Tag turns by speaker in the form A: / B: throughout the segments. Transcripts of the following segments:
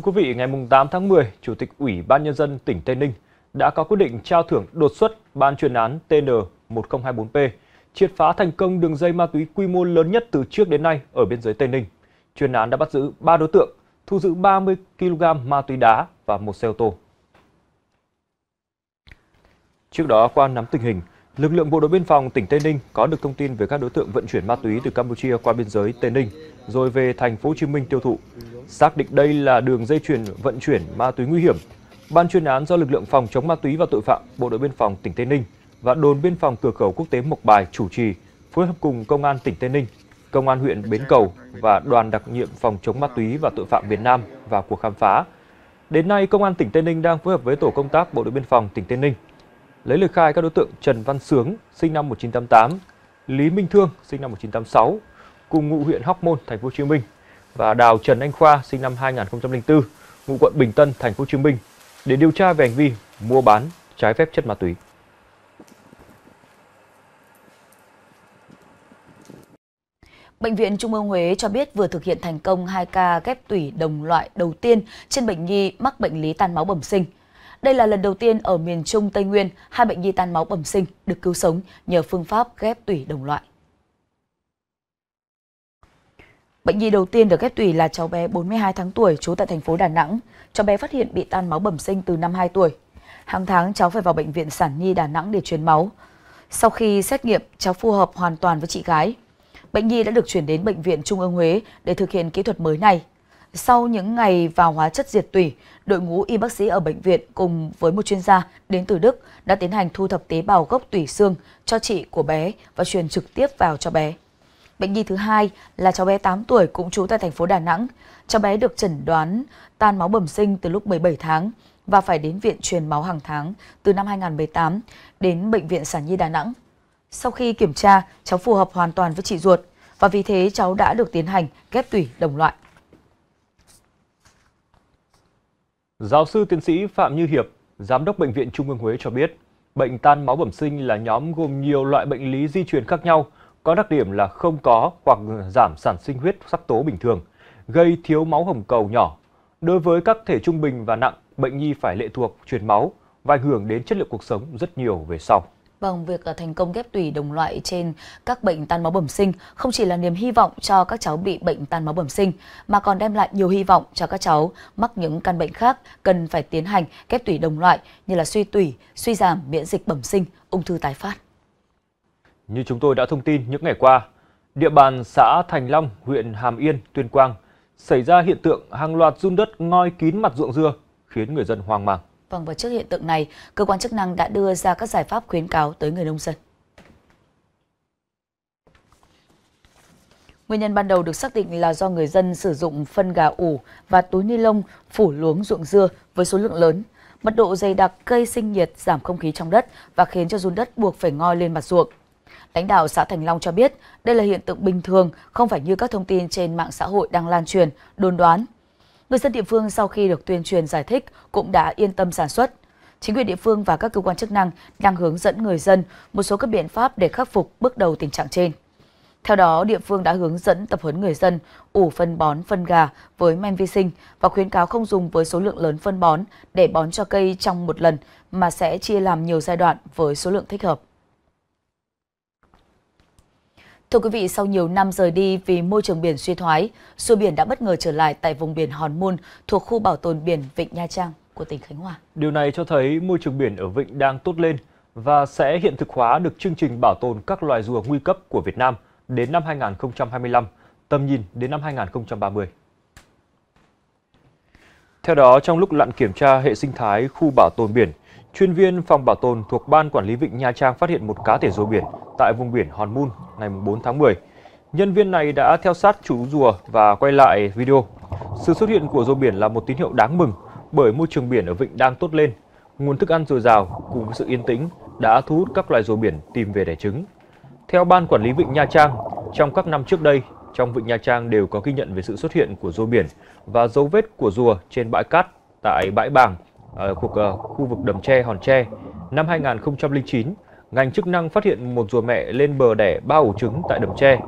A: Thưa quý vị, ngày 8 tháng 10, Chủ tịch Ủy ban Nhân dân tỉnh Tây Ninh đã có quyết định trao thưởng đột xuất ban chuyên án TN1024P, triệt phá thành công đường dây ma túy quy mô lớn nhất từ trước đến nay ở biên giới Tây Ninh. Chuyên án đã bắt giữ 3 đối tượng, thu giữ 30 kg ma túy đá và một xe ô tô. Trước đó, qua nắm tình hình, Lực lượng Bộ đội Biên phòng tỉnh Tây Ninh có được thông tin về các đối tượng vận chuyển ma túy từ Campuchia qua biên giới Tây Ninh rồi về thành phố Hồ Chí Minh tiêu thụ. Xác định đây là đường dây chuyển vận chuyển ma túy nguy hiểm. Ban chuyên án do lực lượng phòng chống ma túy và tội phạm Bộ đội Biên phòng tỉnh Tây Ninh và đồn biên phòng cửa khẩu quốc tế Mộc Bài chủ trì phối hợp cùng công an tỉnh Tây Ninh, công an huyện Bến Cầu và đoàn đặc nhiệm phòng chống ma túy và tội phạm Việt Nam vào cuộc khám phá. Đến nay, công an tỉnh Tây Ninh đang phối hợp với tổ công tác Bộ đội Biên phòng tỉnh Tây Ninh Lấy lời khai các đối tượng Trần Văn Sướng, sinh năm 1988, Lý Minh Thương, sinh năm 1986, cùng ngụ huyện Hóc Môn, thành phố Hồ Chí Minh và Đào Trần Anh Khoa, sinh năm 2004, ngụ quận Bình Tân, thành phố Hồ Chí Minh để điều tra về hành vi mua bán trái phép chất ma túy.
B: Bệnh viện Trung ương Huế cho biết vừa thực hiện thành công 2 ca ghép tủy đồng loại đầu tiên trên bệnh nhi mắc bệnh lý tan máu bẩm sinh. Đây là lần đầu tiên ở miền Trung Tây Nguyên, hai bệnh nhi tan máu bẩm sinh được cứu sống nhờ phương pháp ghép tủy đồng loại. Bệnh nhi đầu tiên được ghép tủy là cháu bé 42 tháng tuổi trú tại thành phố Đà Nẵng. Cháu bé phát hiện bị tan máu bẩm sinh từ năm 2 tuổi. Hàng tháng cháu phải vào bệnh viện sản nhi Đà Nẵng để truyền máu. Sau khi xét nghiệm, cháu phù hợp hoàn toàn với chị gái. Bệnh nhi đã được chuyển đến bệnh viện Trung ương Huế để thực hiện kỹ thuật mới này. Sau những ngày vào hóa chất diệt tủy, đội ngũ y bác sĩ ở bệnh viện cùng với một chuyên gia đến từ Đức đã tiến hành thu thập tế bào gốc tủy xương cho chị của bé và truyền trực tiếp vào cho bé. Bệnh nhi thứ hai là cháu bé 8 tuổi cũng trú tại thành phố Đà Nẵng. Cháu bé được chẩn đoán tan máu bẩm sinh từ lúc 17 tháng và phải đến viện truyền máu hàng tháng từ năm 2018 đến Bệnh viện Sản Nhi Đà Nẵng. Sau khi kiểm tra, cháu phù hợp hoàn toàn với chị ruột và vì thế cháu đã được tiến hành ghép tủy đồng loại.
A: Giáo sư tiến sĩ Phạm Như Hiệp, Giám đốc Bệnh viện Trung ương Huế cho biết, bệnh tan máu bẩm sinh là nhóm gồm nhiều loại bệnh lý di truyền khác nhau, có đặc điểm là không có hoặc giảm sản sinh huyết sắc tố bình thường, gây thiếu máu hồng cầu nhỏ. Đối với các thể trung bình và nặng, bệnh nhi phải lệ thuộc truyền máu và ảnh hưởng đến chất lượng cuộc sống rất nhiều về sau.
B: Vâng, việc ờ, thành công ghép tủy đồng loại trên các bệnh tan máu bẩm sinh không chỉ là niềm hy vọng cho các cháu bị bệnh tan máu bẩm sinh, mà còn đem lại nhiều hy vọng cho các cháu mắc những căn bệnh khác cần phải tiến hành ghép tủy đồng loại như là suy tủy, suy giảm miễn dịch bẩm sinh, ung thư tái phát.
A: Như chúng tôi đã thông tin những ngày qua, địa bàn xã Thành Long, huyện Hàm Yên, Tuyên Quang xảy ra hiện tượng hàng loạt run đất ngoi kín mặt ruộng dưa khiến người dân hoang mang.
B: Vâng, và trước hiện tượng này, cơ quan chức năng đã đưa ra các giải pháp khuyến cáo tới người nông dân. Nguyên nhân ban đầu được xác định là do người dân sử dụng phân gà ủ và túi ni lông phủ luống ruộng dưa với số lượng lớn. Mật độ dày đặc cây sinh nhiệt giảm không khí trong đất và khiến cho run đất buộc phải ngoi lên mặt ruộng. Lãnh đạo xã Thành Long cho biết đây là hiện tượng bình thường, không phải như các thông tin trên mạng xã hội đang lan truyền, đồn đoán Người dân địa phương sau khi được tuyên truyền giải thích cũng đã yên tâm sản xuất. Chính quyền địa phương và các cơ quan chức năng đang hướng dẫn người dân một số các biện pháp để khắc phục bước đầu tình trạng trên. Theo đó, địa phương đã hướng dẫn tập huấn người dân ủ phân bón phân gà với men vi sinh và khuyến cáo không dùng với số lượng lớn phân bón để bón cho cây trong một lần mà sẽ chia làm nhiều giai đoạn với số lượng thích hợp. Thưa quý vị, sau nhiều năm rời đi vì môi trường biển suy thoái, rùa biển đã bất ngờ trở lại tại vùng biển Hòn Môn thuộc khu bảo tồn biển Vịnh Nha Trang của tỉnh Khánh Hòa.
A: Điều này cho thấy môi trường biển ở Vịnh đang tốt lên và sẽ hiện thực hóa được chương trình bảo tồn các loài rùa nguy cấp của Việt Nam đến năm 2025, tầm nhìn đến năm 2030. Theo đó, trong lúc lặn kiểm tra hệ sinh thái khu bảo tồn biển, chuyên viên phòng bảo tồn thuộc Ban Quản lý Vịnh Nha Trang phát hiện một cá thể rùa biển tại vùng biển Hòn Mun ngày 4 tháng 10. Nhân viên này đã theo sát chú rùa và quay lại video. Sự xuất hiện của rùa biển là một tín hiệu đáng mừng bởi môi trường biển ở vịnh đang tốt lên. Nguồn thức ăn dồi dào cùng với sự yên tĩnh đã thu hút các loài rùa biển tìm về đẻ trứng. Theo Ban Quản lý Vịnh Nha Trang, trong các năm trước đây, trong Vịnh Nha Trang đều có ghi nhận về sự xuất hiện của rùa biển và dấu vết của rùa trên bãi cát tại bãi bàng ở ờ, khu, ờ, khu vực đầm tre Hòn Tre. Năm 2009, ngành chức năng phát hiện một rùa mẹ lên bờ đẻ ba ổ trứng tại đầm tre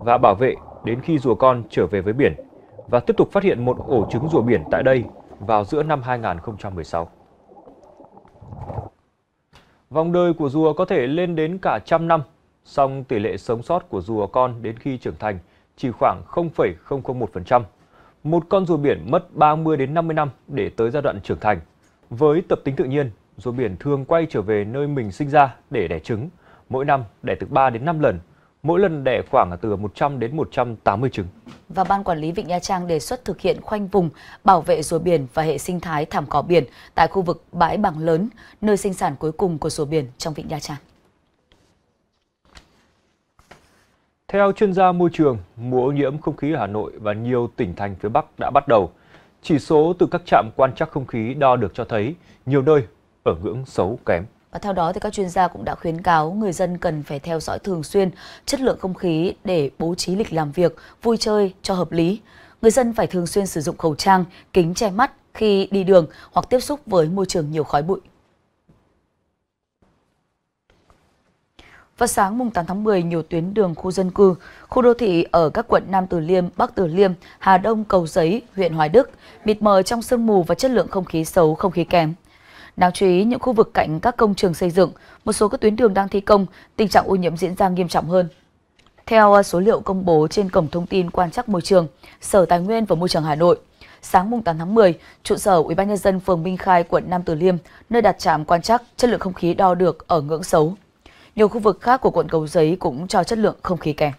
A: và bảo vệ đến khi rùa con trở về với biển và tiếp tục phát hiện một ổ trứng rùa biển tại đây vào giữa năm 2016. Vòng đời của rùa có thể lên đến cả trăm năm, song tỷ lệ sống sót của rùa con đến khi trưởng thành chỉ khoảng 0,001%. Một con rùa biển mất 30 đến 50 năm để tới giai đoạn trưởng thành. Với tập tính tự nhiên, rùa biển thường quay trở về nơi mình sinh ra để đẻ trứng. Mỗi năm đẻ từ 3 đến 5 lần, mỗi lần đẻ khoảng từ 100 đến 180 trứng.
B: Và Ban Quản lý Vịnh Nha Trang đề xuất thực hiện khoanh vùng, bảo vệ rùa biển và hệ sinh thái thảm cỏ biển tại khu vực bãi bằng lớn, nơi sinh sản cuối cùng của rùa biển trong Vịnh Nha Trang.
A: Theo chuyên gia môi trường, mùa ô nhiễm không khí ở Hà Nội và nhiều tỉnh thành phía Bắc đã bắt đầu. Chỉ số từ các trạm quan trắc không khí đo được cho thấy nhiều nơi ở ngưỡng xấu kém.
B: Và theo đó thì các chuyên gia cũng đã khuyến cáo người dân cần phải theo dõi thường xuyên chất lượng không khí để bố trí lịch làm việc, vui chơi cho hợp lý. Người dân phải thường xuyên sử dụng khẩu trang, kính che mắt khi đi đường hoặc tiếp xúc với môi trường nhiều khói bụi. Vào sáng mùng 8 tháng 10, nhiều tuyến đường khu dân cư, khu đô thị ở các quận Nam Từ Liêm, Bắc Từ Liêm, Hà Đông, Cầu Giấy, huyện Hoài Đức mịt mờ trong sương mù và chất lượng không khí xấu, không khí kém. Đáng chú ý, những khu vực cạnh các công trường xây dựng, một số các tuyến đường đang thi công, tình trạng ô nhiễm diễn ra nghiêm trọng hơn. Theo à, số liệu công bố trên Cổng Thông tin Quan trắc Môi trường, Sở Tài nguyên và Môi trường Hà Nội, sáng mùng 8 tháng 10, trụ sở UBND phường Minh Khai, quận Nam Từ Liêm, nơi đặt trạm quan trắc chất lượng không khí đo được ở ngưỡng xấu. Nhiều khu vực khác của quận Cầu Giấy cũng cho chất lượng không khí kém.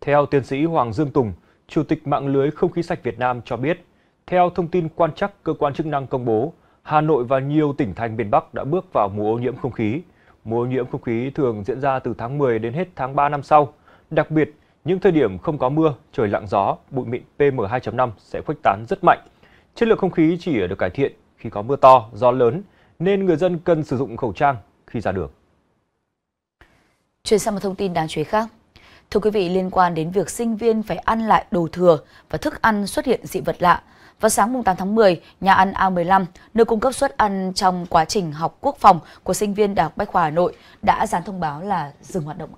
A: Theo tiến sĩ Hoàng Dương Tùng, Chủ tịch mạng lưới không khí sạch Việt Nam cho biết, theo thông tin quan chắc cơ quan chức năng công bố, Hà Nội và nhiều tỉnh thành miền Bắc đã bước vào mùa ô nhiễm không khí. Mùa ô nhiễm không khí thường diễn ra từ tháng 10 đến hết tháng 3 năm sau. Đặc biệt, những thời điểm không có mưa, trời lặng gió, bụi mịn PM2.5 sẽ khuếch tán rất mạnh. Chất lượng không khí chỉ được cải thiện khi có mưa to, gió lớn nên người dân cần sử dụng khẩu trang khi ra đường.
B: Chuyển sang một thông tin đáng chú ý khác. Thưa quý vị, liên quan đến việc sinh viên phải ăn lại đồ thừa và thức ăn xuất hiện dị vật lạ, vào sáng 8 tháng 10, nhà ăn A15, nơi cung cấp suất ăn trong quá trình học quốc phòng của sinh viên Đại học Bách khoa Hà Nội đã dán thông báo là dừng hoạt động.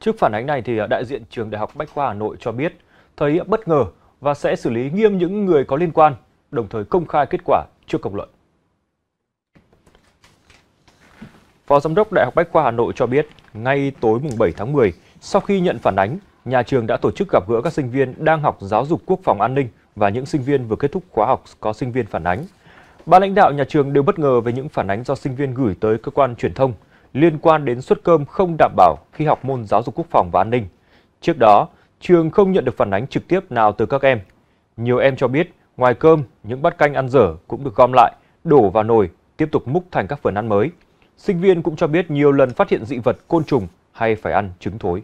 A: Trước phản ánh này thì đại diện trường Đại học Bách khoa Hà Nội cho biết thấy bất ngờ và sẽ xử lý nghiêm những người có liên quan, đồng thời công khai kết quả trước công luận. Phó Giám đốc Đại học Bách khoa Hà Nội cho biết, ngay tối mùng 7 tháng 10, sau khi nhận phản ánh, nhà trường đã tổ chức gặp gỡ các sinh viên đang học giáo dục quốc phòng an ninh và những sinh viên vừa kết thúc khóa học có sinh viên phản ánh. Ba lãnh đạo nhà trường đều bất ngờ về những phản ánh do sinh viên gửi tới cơ quan truyền thông liên quan đến suất cơm không đảm bảo khi học môn giáo dục quốc phòng và an ninh. Trước đó, trường không nhận được phản ánh trực tiếp nào từ các em. Nhiều em cho biết Ngoài cơm, những bát canh ăn dở cũng được gom lại, đổ vào nồi, tiếp tục múc thành các phần ăn mới. Sinh viên cũng cho biết nhiều lần phát hiện dị vật côn trùng hay phải ăn trứng thối.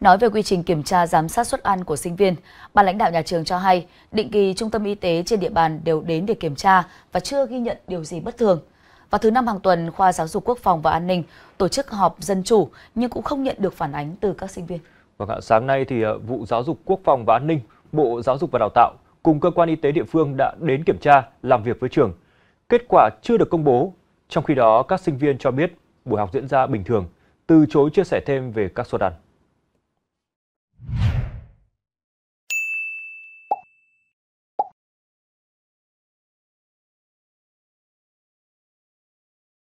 B: Nói về quy trình kiểm tra giám sát suất ăn của sinh viên, ban lãnh đạo nhà trường cho hay định kỳ trung tâm y tế trên địa bàn đều đến để kiểm tra và chưa ghi nhận điều gì bất thường. Và thứ năm hàng tuần, khoa giáo dục quốc phòng và an ninh tổ chức họp dân chủ nhưng cũng không nhận được phản ánh từ các sinh viên.
A: Vâng ạ, sáng nay thì ờ, vụ giáo dục quốc phòng và an ninh, Bộ Giáo dục và Đào tạo cùng cơ quan y tế địa phương đã đến kiểm tra, làm việc với trường. Kết quả chưa được công bố. Trong khi đó, các sinh viên cho biết buổi học diễn ra bình thường, từ chối chia sẻ thêm về các suất ăn.